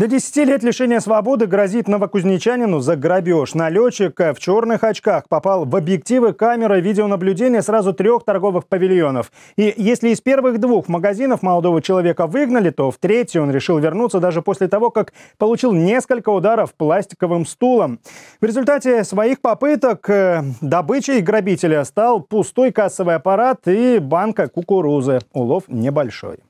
До 10 лет лишения свободы грозит новокузнечанину за грабеж. Налетчик в черных очках попал в объективы камеры видеонаблюдения сразу трех торговых павильонов. И если из первых двух магазинов молодого человека выгнали, то в третий он решил вернуться даже после того, как получил несколько ударов пластиковым стулом. В результате своих попыток э, добычей грабителя стал пустой кассовый аппарат и банка кукурузы. Улов небольшой.